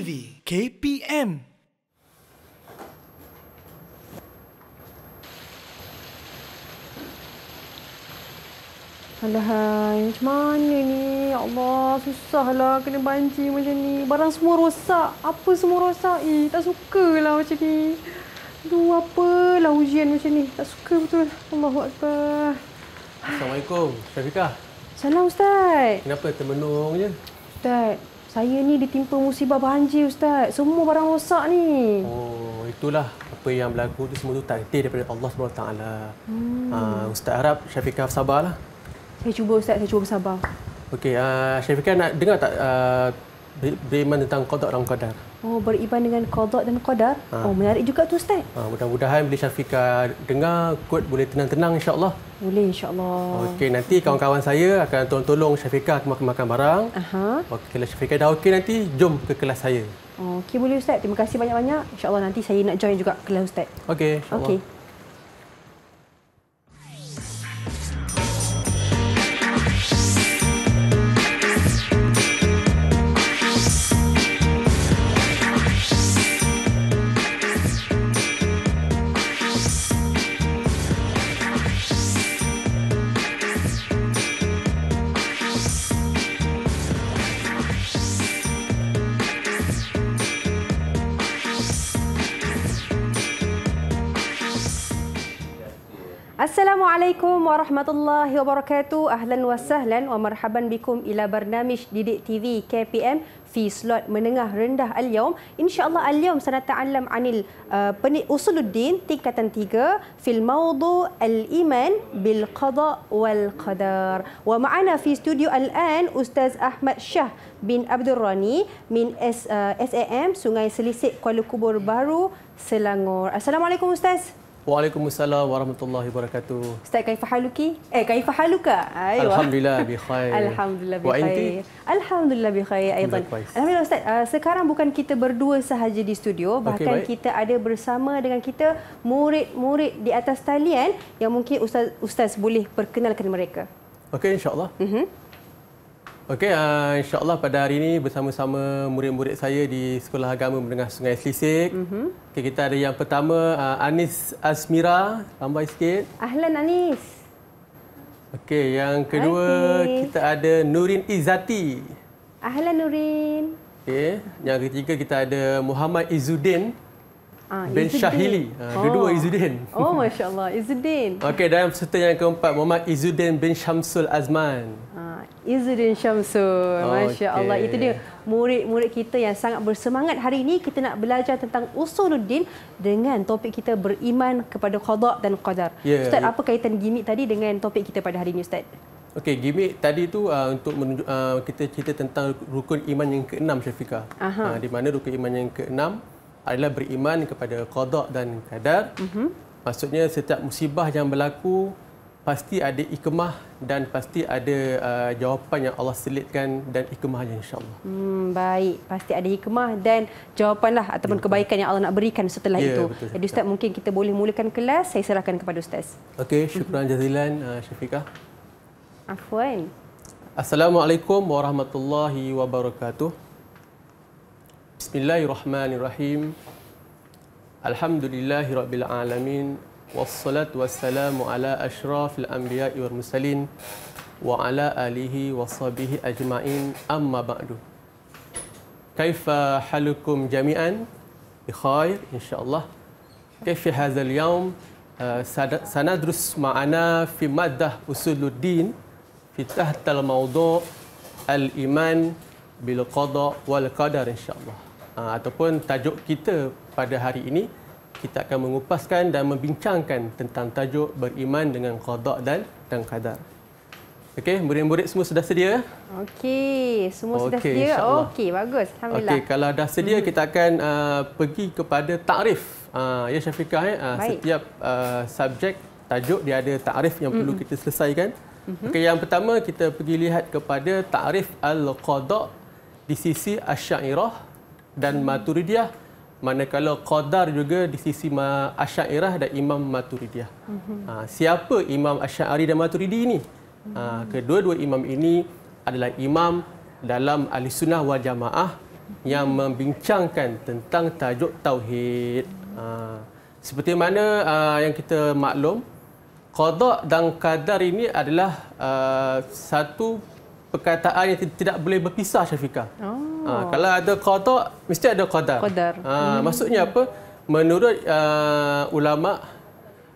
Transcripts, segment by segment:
TV KPM Alahai, macam mana ni? Ya Allah, susahlah kena banjir macam ni. Barang semua rosak. Apa semua rosak? Eh, tak suka lah macam ni. Aduh, apalah ujian macam ni. Tak suka betul. Allahuakbar. Assalamualaikum, Syafiqah. Salam, Ustaz. Kenapa termenung je? Ustaz, saya ni ditimpa musibah banjir ustaz. Semua barang rosak ni. Oh, itulah apa yang berlaku tu semua tu takdir daripada Allah SWT. Hmm. Uh, ustaz harap Syafiqah sabarlah. Saya cuba ustaz, saya cuba bersabar. Okey, uh, Syafiqah nak dengar tak uh, beriman tentang qadar dan qadar? Oh, beriman dengan qadar dan qadar. Ha. Oh, menarik juga tu ustaz. Uh, mudah-mudahan bila Syafiqah dengar, kot boleh tenang-tenang insya-Allah. Boleh insyaAllah. Okey, nanti kawan-kawan saya akan tolong-tolong Syafiqah makan-makan barang. Aha. Okay, kalau Syafiqah dah okey nanti, jom ke kelas saya. Okey, boleh Ustaz. Terima kasih banyak-banyak. InsyaAllah nanti saya nak join juga kelas Ustaz. Okey, insyaAllah. Okay. Assalamualaikum warahmatullahi wabarakatuh. Ahlan wa sahlan wa marhaban bikum ila barnamish Didik TV KPM fi slot menengah rendah al-yawm. InsyaAllah al-yawm sanata'alam anil uh, usuluddin tingkatan tiga fil mawdu al-iman bil qada wal qadar. Wa ma'ana fi studio al-an Ustaz Ahmad Shah bin Abdul Rani min S, uh, SAM Sungai Selisik Kuala Kubur Baru Selangor. Assalamualaikum Ustaz. Waalaikumsalam warahmatullahi wabarakatuh. Ustaz kaifa haluki? Eh kaifa haluka? Ayuh. Alhamdulillah bi khair. Alhamdulillah bi khair. Alhamdulillah bi khair aidan. Alhamdulillah ustaz, uh, sekarang bukan kita berdua sahaja di studio, bahkan okay, kita ada bersama dengan kita murid-murid di atas talian yang mungkin ustaz ustaz boleh perkenalkan mereka. Okey insyaallah. Mhm. uh Okey, uh, insyaAllah pada hari ini bersama-sama murid-murid saya di Sekolah Agama Menengah Sungai Selisik. Mm-hmm. Okay, kita ada yang pertama, uh, Anis Azmira, Lambai sikit. Ahlan Anis. Okey, yang kedua okay. kita ada Nurin Izati. Ahlan Nurin. Okey, yang ketiga kita ada Muhammad Izuddin. Ah, ben Shahili. Kedua ah, oh. Izuddin. Oh, Masya Allah. Izuddin. Okey, dan peserta yang keempat, Muhammad Izuddin bin Syamsul Azman. Izzuddin Syamsul. Masya Allah. Itu dia murid-murid kita yang sangat bersemangat. Hari ini kita nak belajar tentang usuluddin dengan topik kita beriman kepada khadar dan qadar. Yeah, Ustaz, yeah. apa kaitan gimmick tadi dengan topik kita pada hari ini Ustaz? Okey, gimmick tadi tu uh, untuk menunjuk, uh, kita cerita tentang rukun iman yang keenam Syafika. Uh, ah, di mana rukun iman yang keenam adalah beriman kepada qada dan qadar. Uh-huh. Maksudnya setiap musibah yang berlaku pasti ada ikhmah dan pasti ada uh, jawapan yang Allah selitkan dan ikmahnya insyaAllah. Hmm, baik, pasti ada ikhmah dan jawapan lah ataupun ya, kebaikan yang Allah nak berikan setelah ya, itu. Betul, Jadi Ustaz, mungkin kita boleh mulakan kelas. Saya serahkan kepada Ustaz. Okey, syukuran jazilan uh, Syafiqah. Afwan. Assalamualaikum warahmatullahi wabarakatuh. Bismillahirrahmanirrahim. Alhamdulillahirabbil alamin والصلاة والسلام على أشرف الأنبياء والمرسلين وعلى آله وصحبه أجمعين أما بعد كيف حالكم جميعا بخير إن شاء الله كيف هذا اليوم سندرس معنا في مادة أصول الدين في تحت الموضوع الإيمان بالقضاء والقدر إن شاء الله ataupun tajuk kita pada hari ini kita akan mengupaskan dan membincangkan tentang tajuk beriman dengan qada dan dan qadar. Okey, murid-murid semua sudah sedia? Okey, semua okay, sudah sedia. Okey, bagus. Alhamdulillah. Okey, kalau dah sedia hmm. kita akan uh, pergi kepada takrif. Uh, ya Syafiqah eh uh, setiap uh, subjek tajuk dia ada takrif yang hmm. perlu kita selesaikan. Hmm. Okey, yang pertama kita pergi lihat kepada takrif al-qada di sisi Asy'ariyah dan hmm. Maturidiyah manakala qadar juga di sisi Asy'ariyah dan Imam Maturidiyah. Mm-hmm. siapa Imam Asy'ari dan Maturidi ini? Mm-hmm. kedua-dua imam ini adalah imam dalam Ahli Sunnah wal Jamaah mhm. yang membincangkan tentang tajuk tauhid. Mm-hmm. seperti mana yang kita maklum qada dan qadar ini adalah satu perkataan yang tidak boleh berpisah Syafiqah. Oh. Ha, kalau ada qada mesti ada qadar. Qadar. Ah, ha, hmm. maksudnya apa? Menurut uh, ulama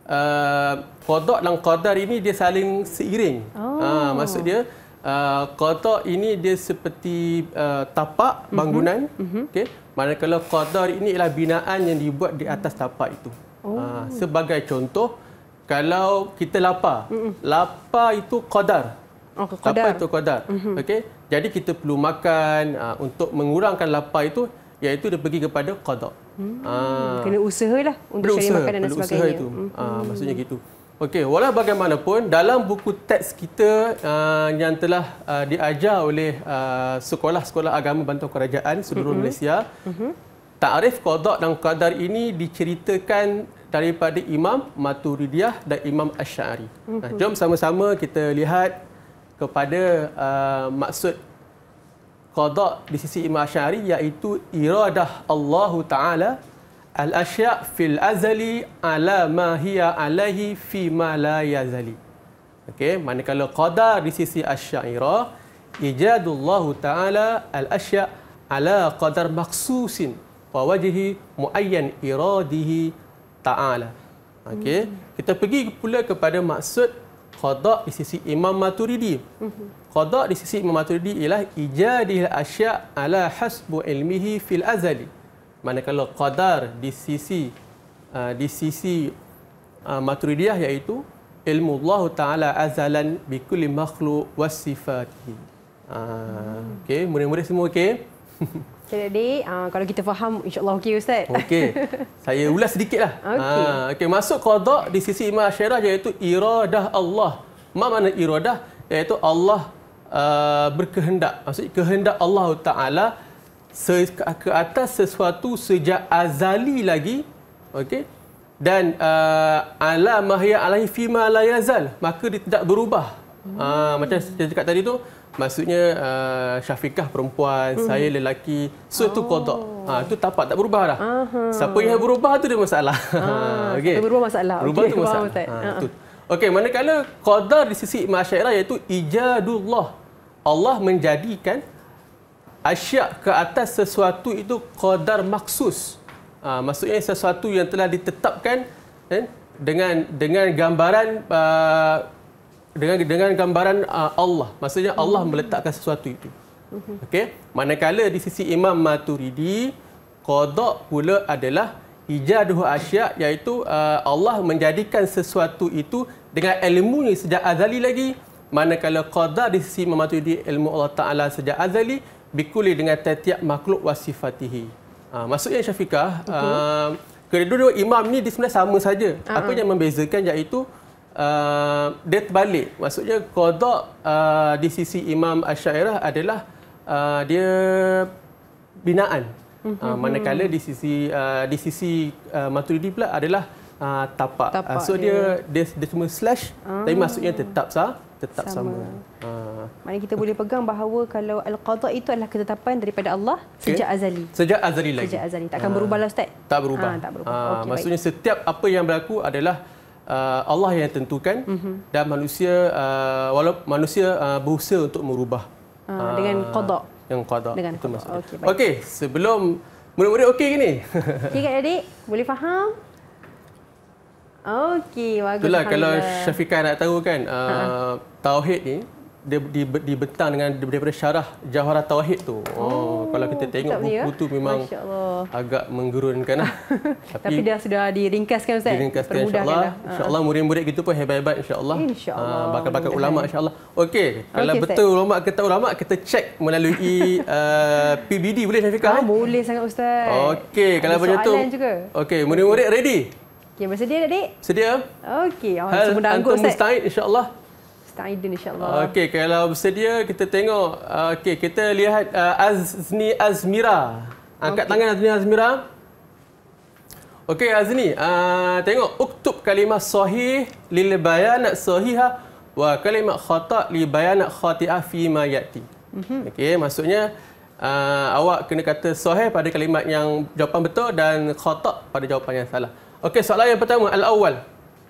uh, qada dan qadar ini dia saling seiring. Oh. Ha, maksud dia uh, qada ini dia seperti uh, tapak mhm. bangunan, mm-hmm. mm-hmm. okey. Manakala qadar ini ialah binaan yang dibuat di atas tapak itu. Oh. Ha, sebagai contoh kalau kita lapar, mm-hmm. lapar itu qadar. Okay, oh, lapar itu qadar. Mm-hmm. Okey. Jadi kita perlu makan uh, untuk mengurangkan lapar itu iaitu dia pergi kepada qada. Hmm. Ah. kena usahalah untuk cari usaha, makanan dan sebagainya. Usaha itu. Mm-hmm. Ah, mhm. maksudnya gitu. Okey, walau bagaimanapun dalam buku teks kita uh, yang telah uh, diajar oleh uh, sekolah-sekolah agama bantuan kerajaan seluruh mm-hmm. Malaysia, mm-hmm. takrif qada dan kadar ini diceritakan daripada Imam Maturidiyah dan Imam Asy'ari. Mm-hmm. Nah, mhm. jom sama-sama kita lihat kepada uh, maksud qada di sisi Imam Asy'ari iaitu iradah Allah Taala al-asya' fil azali ala ma hiya alaihi fi ma la yazali. Okey, manakala qada di sisi Asy'ariyah ijadullah Taala al-asya' ala qadar maksusin wa wajhi muayyan iradihi Taala. Okey, hmm. kita pergi pula kepada maksud qada' di sisi Imam Maturidi. Mhm. Qada' di sisi Imam Maturidi ialah ijadil asya' ala hasbu ilmihi fil azali. Manakala qadar di sisi uh, di sisi uh, Maturidiyah iaitu ilmu Allah Ta'ala azalan bi kulli makhluk wa ah, hmm. okay, murid-murid semua okay? Encik Dede, uh, ah, kalau kita faham insyaAllah okey Ustaz. Okey, saya ulas sedikitlah. Okey. Uh, ah, okay. Masuk kodok di sisi Imam Asyairah iaitu iradah Allah. Ma mana iradah? Iaitu Allah uh, berkehendak. Maksudnya kehendak Allah Ta'ala se- ke atas sesuatu sejak azali lagi. Okey. Dan uh, ala mahya alaihi fima la maka dia tidak berubah. Hmm. Uh, macam saya cakap tadi tu Maksudnya uh, Syafiqah perempuan, hmm. saya lelaki. So oh. itu kodok. Ha, itu tapak tak berubah dah. Aha. Siapa yang berubah tu dia masalah. Ah, okay. Berubah masalah. Berubah okay. tu masalah. Ha, uh-huh. Okey, manakala qadar di sisi masyarakat iaitu ijadullah. Allah menjadikan asyak ke atas sesuatu itu kodar maksus. Ha, maksudnya sesuatu yang telah ditetapkan eh, dengan dengan gambaran uh, dengan dengan gambaran uh, Allah. Maksudnya Allah hmm. meletakkan sesuatu itu. Hmm. Okey. Manakala di sisi Imam Maturidi, qada pula adalah ijaduhu asyak iaitu uh, Allah menjadikan sesuatu itu dengan ilmu ni sejak azali lagi. Manakala qada di sisi Imam Maturidi ilmu Allah Taala sejak azali bikuli dengan tiap makhluk wasifatihi. Uh, maksudnya Syafiqah, uh, kedua-dua imam ni di sebenarnya sama saja. Uh-huh. Apa ah. yang membezakan iaitu Uh, dia terbalik. Maksudnya kodok uh, di sisi Imam Asyairah adalah uh, dia binaan. Mm-hmm. Uh, manakala di sisi uh, di sisi uh, Maturidi pula adalah uh, tapak. tapak. Uh, so dia dia, dia, dia cuma slash uh. tapi ah. maksudnya tetap sah tetap sama. sama. Uh. Ah. Maknanya kita boleh pegang bahawa kalau al-qada itu adalah ketetapan daripada Allah okay. sejak azali. Sejak azali lagi. Sejak azali. Takkan uh. Ah. berubahlah ustaz. Tak berubah. Ha, tak berubah. Uh, okay, maksudnya baik. setiap apa yang berlaku adalah uh, Allah yang tentukan mm-hmm. dan manusia uh, walau manusia uh, berusaha untuk merubah uh, uh, dengan qada yang qada itu maksud okey okay, sebelum murid-murid okey ke ni okey kak adik boleh faham okey bagus itulah kalau syafiqah nak tahu kan ha, ha. uh, tauhid ni dia dibentang dengan daripada syarah jawharat tauhid tu. Oh, oh kalau kita tengok ya. buku ya? tu memang agak menggerunkanlah. Tapi, Tapi dah sudah diringkaskan ustaz. Diringkaskan insya-Allah. Insya-Allah murid-murid kita pun hebat-hebat insya-Allah. Insya-Allah. Ha, bakal-bakal ulama insya-Allah. Okey, kalau betul ustaz. ulama kita ulama kita cek melalui uh, PBD boleh Syafiqah? Ah, ha, boleh sangat ustaz. Okey, kalau macam tu. Okey, murid-murid ready? Okey, bersedia tak, Dik? Sedia. Okey, oh, semua dah angkut ustaz. insya-Allah. Mustaidin insyaAllah. Okey, kalau bersedia kita tengok. Ah, okey, kita lihat uh, ah, Azni Azmira. Angkat okay. tangan Azni Azmira. Okey Azni, uh, ah, tengok uktub kalimah sahih lil bayan sahiha wa kalimah khata li bayan khati'ah fi ma yati. mm Okey, maksudnya uh, awak kena kata sahih pada kalimat yang jawapan betul dan khata pada jawapan yang salah. Okey, soalan yang pertama al awal.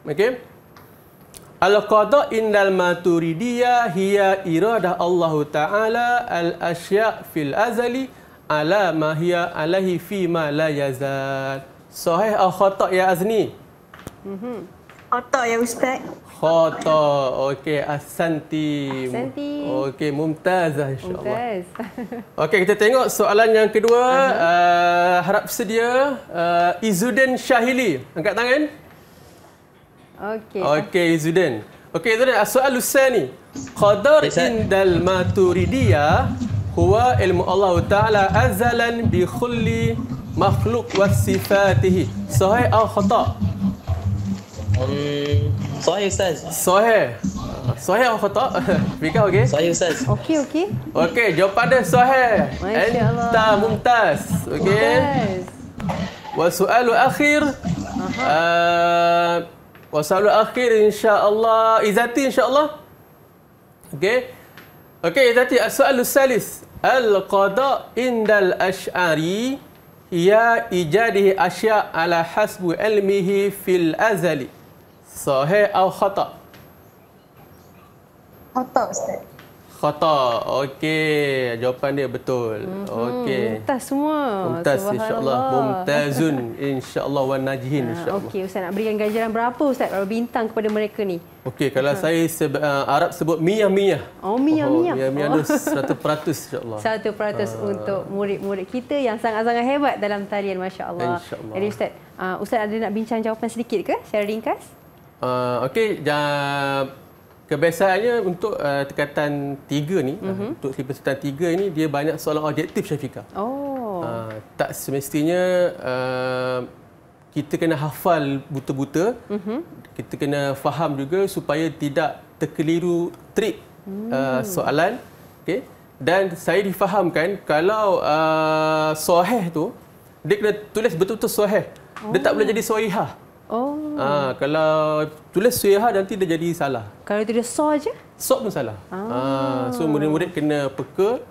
Okey. Al-qada innal maturidiyya hiya iradah Allah Ta'ala al-asyya' fil azali ala ma hiya alahi fi ma la yazal. Sahih atau khata ya Azni? Mhm. Khata ya Ustaz. Khata. Okey, asanti. Asanti. Okey, mumtazah insya-Allah. Mumtaz. Okey, kita tengok soalan yang kedua. Ah, harap sedia uh, ah, Izuddin Syahili. Angkat tangan. Uh, Okey. Okey, Zudan. Okey, Zudan, ah, soalan ni, Qadar indal Maturidiya huwa ilmu Allah Taala azalan bi khulli makhluk wa sifatihi. Sahih atau khata? Um, sahih, Ustaz. Sahih. Sahih atau khata? Fika, okey? Sahih, Ustaz. Okey, okey. Okey, jawapan dia sahih. Anta mumtaz. Okey? Yes. Wa soal akhir. Uh-huh. uh Wasalul akhir insya-Allah. Izati insya-Allah. Okey. Okey, Izati soal salis. Al qada indal asy'ari ya ijadihi asya ala hasbu ilmihi fil azali. Sahih atau khata? Khata, Ustaz. Khata. Okey, jawapan dia betul. Mm-hmm. Okey. Mumtaz semua. Mumtaz insya-Allah. Mumtazun insya-Allah wan najihin ah, insya Okey, ustaz nak berikan ganjaran berapa ustaz kalau bintang kepada mereka ni? Okey, kalau ah. saya seba, uh, Arab sebut miyah miyah. Oh, miyah oh, miyah. Miyah miyah tu 100% insya-Allah. 100% uh. Ah. untuk murid-murid kita yang sangat-sangat hebat dalam tarian masya-Allah. Insya-Allah. Jadi ustaz, uh, ustaz ada nak bincang jawapan sedikit ke? Secara ringkas? Uh, Okey, jap. Kebiasaannya untuk uh, tekatan tiga ni, mm-hmm. untuk tipe tekatan tiga ini dia banyak soalan objektif Syafika. Oh. Uh, tak semestinya uh, kita kena hafal buta-buta, mm-hmm. kita kena faham juga supaya tidak terkeliru trik mm. uh, soalan. Okay. Dan saya difahamkan kalau uh, soheh tu, dia kena tulis betul-betul soheh. Oh. Dia tak boleh oh. jadi soihah. Oh. Ha, kalau tulis suyaha nanti dia jadi salah. Kalau tulis so aja? So pun salah. Ah. ah. so murid-murid kena peka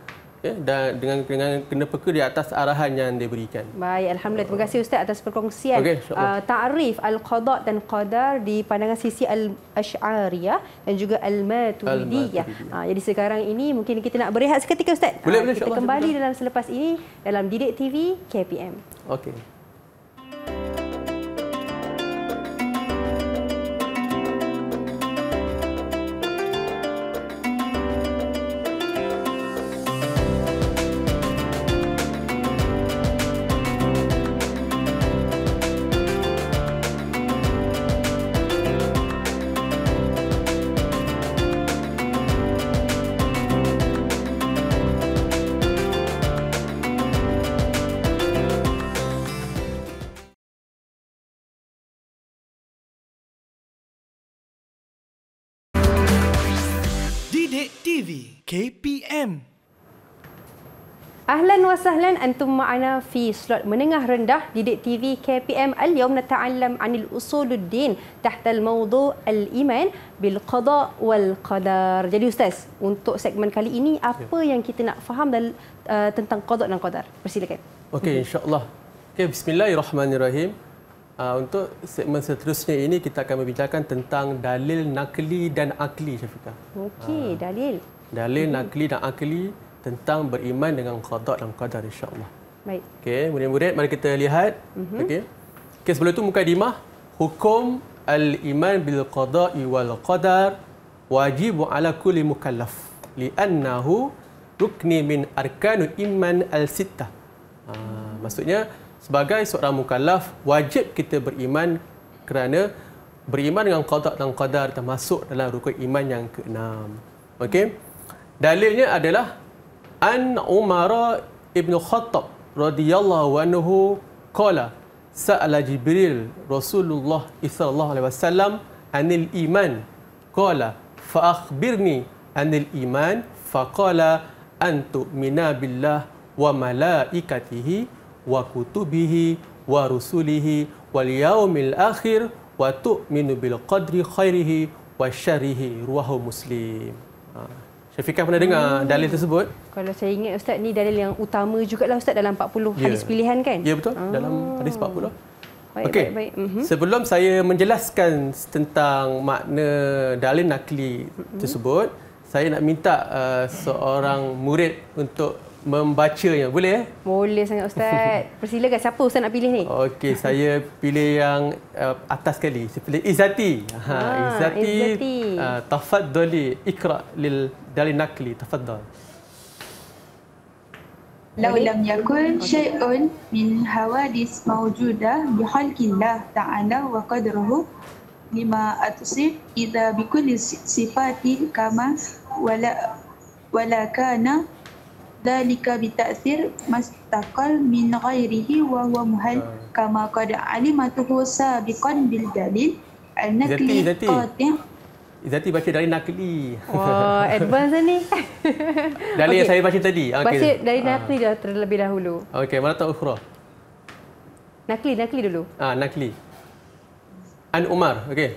eh, dan dengan, dengan kena peka di atas arahan yang dia berikan. Baik, alhamdulillah. Terima kasih ustaz atas perkongsian. Okay, Ah, ta'rif al-qada dan qadar di pandangan sisi al-asy'ariyah dan juga al-maturidiyah. Ah, jadi sekarang ini mungkin kita nak berehat seketika ustaz. Boleh, ha, boleh, kita kembali dalam selepas ini dalam Didik TV KPM. Okey. KPM. Ahlan wa sahlan antum ma'ana fi slot menengah rendah Didik TV KPM al-yawm nata'allam anil usuluddin tahta al al-iman bil qada wal qadar. Jadi Ustaz, untuk segmen kali ini apa ya. yang kita nak faham dal, uh, tentang qada dan qadar? Persilakan. Okey, insyaAllah. Okay, bismillahirrahmanirrahim. Uh, untuk segmen seterusnya ini kita akan membincangkan tentang dalil nakli dan akli Syafiqah. Okey, uh. dalil dalil nakli dan akli tentang beriman dengan qada dan qadar insya-Allah. Baik. Okey, murid-murid mari kita lihat. Mm-hmm. Okey. Okey, sebelum itu mukadimah hukum al-iman bil qada'i wal qadar wajib ala kulli mukallaf li'annahu rukni min arkanul iman al-sittah. Ha, maksudnya sebagai seorang mukallaf wajib kita beriman kerana beriman dengan qada dan qadar termasuk dalam rukun iman yang keenam. Okey? dalilnya adalah An Umar ibn Khattab radhiyallahu anhu qala sa'ala Jibril Rasulullah sallallahu alaihi wasallam anil iman qala fa akhbirni anil iman fa qala an tu'mina billah wa malaikatihi wa kutubihi wa rusulihi wal yaumil akhir wa tu'minu bil qadri khairihi wa syarihi ruahu muslim Syafiqah pernah dengar hmm. dalil tersebut? Kalau saya ingat Ustaz, ni dalil yang utama juga lah Ustaz dalam 40 yeah. hadis pilihan kan? Ya yeah, betul, oh. dalam hadis 40. Baik, okay. baik, baik. Mm-hmm. Sebelum saya menjelaskan tentang makna dalil nakli mm-hmm. tersebut, saya nak minta uh, seorang murid untuk membacanya. Boleh? Eh? Boleh sangat Ustaz. Persilakan siapa Ustaz nak pilih ni? Okey, saya pilih yang uh, atas sekali. Saya pilih Izati. Ha, ah, ha Izati. Izati. Uh, tafaddali ikra lil dari Nakli. Tafadhal. لو لم يكن شيء من حوادث موجودة بحلق الله تعالى وقدره لما أتصف إذا بكل صفات كما ولا, ولا كان ذلك بتأثير مستقل من غيره وهو مهل كما قد علمته سابقا بالدليل النقل قاطع Izati baca dari nakli. Wah, advance lah ni. dari okay. yang saya baca tadi. Ah, okay. Baca dari ah. nakli dah terlebih dahulu. Okey, mana tahu ukhra? Nakli, nakli dulu. Ah, nakli. An Umar, okey.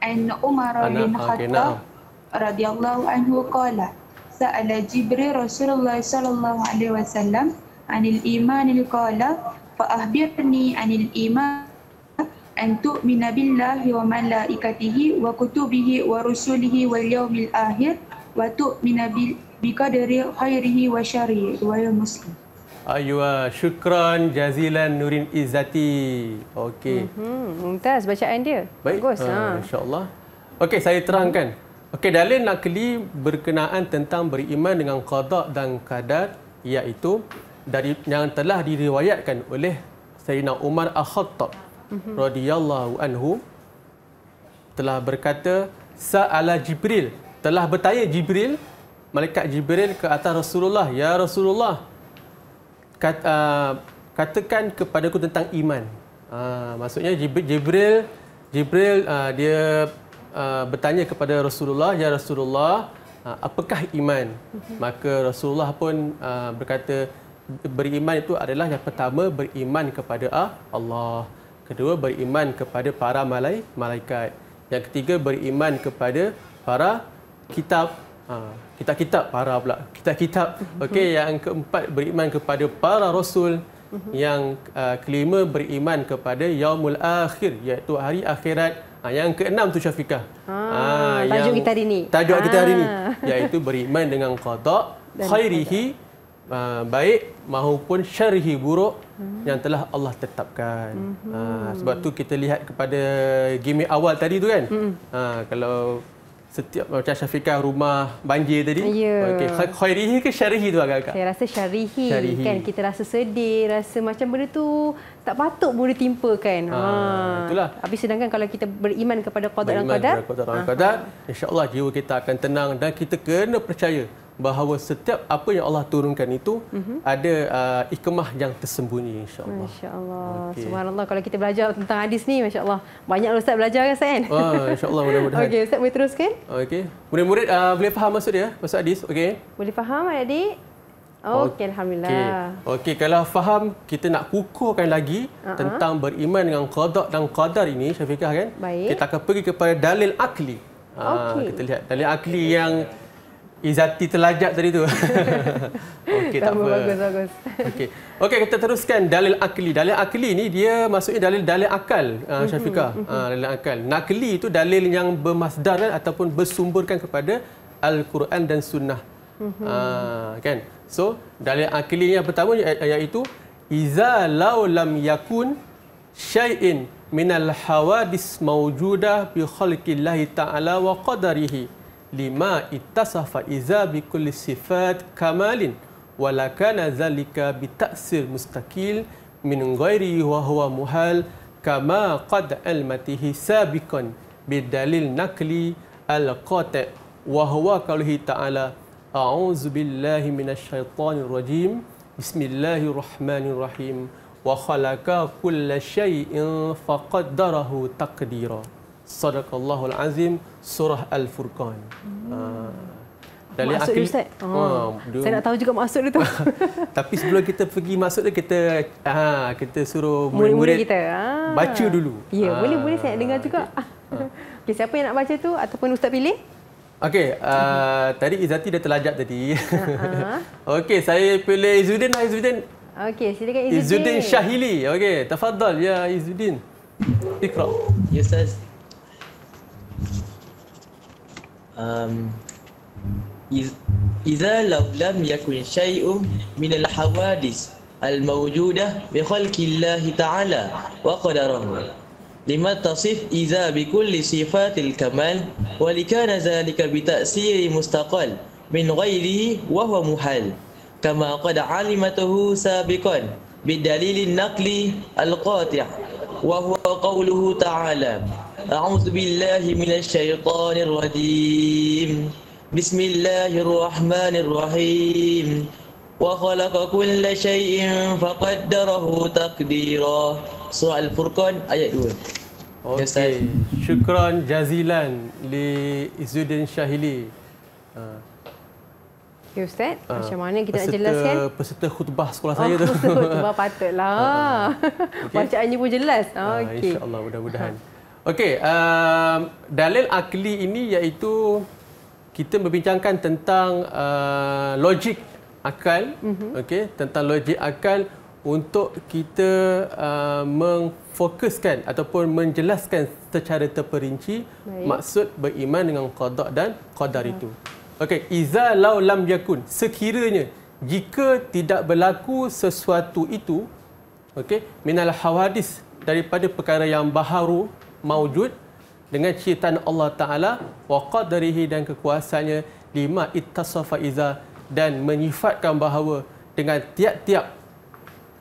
An Umar bin Khattab radhiyallahu anhu qala sa'ala Jibril Rasulullah sallallahu alaihi wasallam anil iman qala fa ahbirni anil iman an tu'mina billahi wa malaikatihi wa kutubihi wa rusulihi wal yaumil akhir wa tu'mina bi qadari khairihi wa syarihi wa muslim. Ayuh, syukran jazilan Nurin Izzati. Okey. Mhm, mumtaz bacaan dia. Baik. Bagus. Uh, ha. Insya-Allah. Okey, saya terangkan. Okey, dalil nakli berkenaan tentang beriman dengan qada dan qadar iaitu dari yang telah diriwayatkan oleh Sayyidina Umar Al-Khattab mm-hmm. radhiyallahu anhu telah berkata saala jibril telah bertanya jibril malaikat jibril ke atas rasulullah ya rasulullah kat, uh, katakan kepadaku tentang iman uh, maksudnya jibril jibril uh, dia uh, bertanya kepada rasulullah ya rasulullah apakah iman mhm. maka rasulullah pun berkata beriman itu adalah yang pertama beriman kepada Allah kedua beriman kepada para malai malaikat yang ketiga beriman kepada para kitab kita ha, kitab para pula kita kitab mhm. okey yang keempat beriman kepada para rasul mhm. yang kelima beriman kepada yaumul akhir iaitu hari akhirat ha, yang keenam tu Syafiqah. Ah, ha, ah, tajuk yang, kita hari ini. Tajuk ah. kita hari ini. Ah. Iaitu beriman dengan qada khairihi Ah, baik maupun syarihi buruk hmm. yang telah Allah tetapkan. Hmm. Uh, sebab tu kita lihat kepada game awal tadi tu kan. Hmm. Uh, kalau setiap macam Syafiqah rumah banjir tadi. Yeah. Okay. Khairihi ke syarihi tu agak-agak? Saya rasa syarihi, syarihi. Kan kita rasa sedih, rasa macam benda tu tak patut boleh timpa kan. Ha, itulah. Tapi sedangkan kalau kita beriman kepada qada dan qadar, beriman kepada qada dan qadar, ha. insya-Allah jiwa kita akan tenang dan kita kena percaya bahawa setiap apa yang Allah turunkan itu mm-hmm. ada uh, ikhmah yang tersembunyi insyaallah. Masya-Allah. Okay. Subhanallah kalau kita belajar tentang hadis ni masya-Allah banyak ustaz belajar kan Ustaz kan? Ah insya-Allah mudah-mudahan. Okey ustaz boleh teruskan? Okey. Murid-murid uh, boleh faham maksud dia pasal hadis? Okey. Boleh faham adik? Okey alhamdulillah. Okey okay, kalau faham kita nak kukuhkan lagi uh-huh. tentang beriman dengan kodok dan qadar ini Syafiqah kan? Baik. Kita akan pergi kepada dalil akli. Ah, okay. Ha, kita lihat dalil akli yang Izati terlajak tadi tu. Okey tak apa. Bagus bagus. Okey. Okey kita teruskan dalil akli. Dalil akli ni dia maksudnya dalil dalil akal. Ah uh, mhm, Syafika. uh, mhm, ah, mhm. dalil akal. Nakli itu dalil yang bermasdar kan, ataupun bersumberkan kepada al-Quran dan sunnah. Uh, kan. So dalil akli yang pertama ya, iaitu iza law lam yakun syai'in minal hawadis mawjuda bi khalqillah ta'ala wa qadarihi. لما اتصف إذا بكل صفات كمال ولا كان ذلك بتأثير مستقيل من غيره وهو مهال كما قد علمته سابقا بدليل نقلي القاطع وهو قوله تعالى أعوذ بالله من الشيطان الرجيم بسم الله الرحمن الرحيم وخلق كل شيء فقدره تقديرا Sadaqallahul Azim Surah Al-Furqan. Hmm. Uh, maksud akhir, Ustaz? Uh, saya nak tahu juga maksud dia tu. Tapi sebelum kita pergi maksud dia, kita, uh, kita suruh murid-murid kita. baca dulu. Ya, uh, boleh, boleh saya dengar juga. Okay. okay, siapa yang nak baca tu ataupun Ustaz pilih? Okey, uh, tadi Izati dah terlajak tadi. Uh-huh. Okey, saya pilih Izudin lah Izudin. Okey, silakan Izudin Izzuddin Shahili. Okey, tafadhal ya Izudin. Ikra. Ya Ustaz. إذا لو لم يكن شيء من الحوادث الموجودة بخلق الله تعالى وقدره لما تصف إذا بكل صفات الكمال ولكان ذلك بتأثير مستقل من غيره وهو محال كما قد علمته سابقا بدليل النقل القاطع وهو قوله تعالى أعوذ بالله من الشيطان الرجيم بسم الله الرحمن الرحيم وخلق كل شيء فقدره تقديرا سورة الفرقان آية 2 Okay. Yes, Syukran jazilan li Izuddin Syahili. Ah. Ya Ustaz, uh, macam mana kita peserta, nak jelaskan? Peserta khutbah sekolah oh, saya tu. Peserta khutbah patutlah. Uh, ah, okay. Bacaannya pun jelas. Okay. Uh, InsyaAllah, mudah-mudahan. Uh. Okey, uh, dalil akli ini iaitu kita membincangkan tentang uh, logik akal, mm-hmm. okey, tentang logik akal untuk kita uh, memfokuskan ataupun menjelaskan secara terperinci Baik. maksud beriman dengan qada dan qadar ya. itu. Okey, iza law lam yakun, sekiranya jika tidak berlaku sesuatu itu, okey, minal hawadis daripada perkara yang baharu, maujud dengan ciptaan Allah Taala wa qadarihi dan kekuasaannya lima ittasafa iza dan menyifatkan bahawa dengan tiap-tiap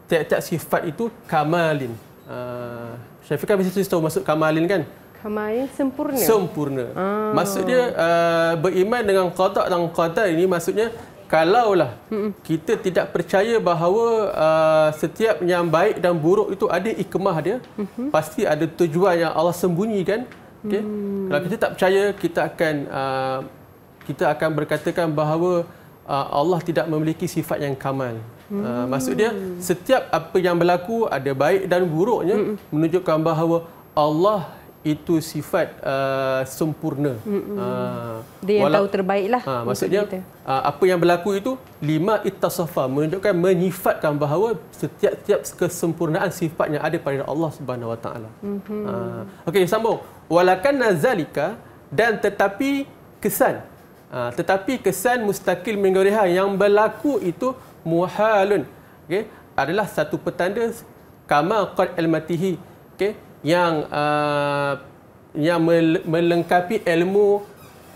tiap-tiap sifat itu kamalin. Uh, ah, Syafiq kan mesti tahu maksud kamalin kan? Kamalin sempurna. Sempurna. Ah. Maksudnya uh, beriman dengan qada dan qadar ini maksudnya kalaulah hmm. kita tidak percaya bahawa uh, setiap yang baik dan buruk itu ada ikmah dia, hmm. pasti ada tujuan yang Allah sembunyikan. Okay? Hmm. Kalau kita tak percaya, kita akan uh, kita akan berkatakan bahawa uh, Allah tidak memiliki sifat yang kamal. Hmm. Uh, mm. maksud dia, setiap apa yang berlaku ada baik dan buruknya hmm. menunjukkan bahawa Allah itu sifat uh, sempurna. Mm-hmm. Uh, dia yang walau, tahu terbaiklah. Uh, ah, maksudnya Uh, apa yang berlaku itu lima ittasafa menunjukkan menyifatkan bahawa setiap-tiap kesempurnaan sifat yang ada pada Allah Subhanahu Wa Taala. Mm-hmm. Ah, okey sambung. Walakan nazalika dan tetapi kesan uh, tetapi kesan mustakil mengoreha yang berlaku itu muhalun. Okey adalah satu petanda kama qad almatihi. Okey yang uh, yang melengkapi ilmu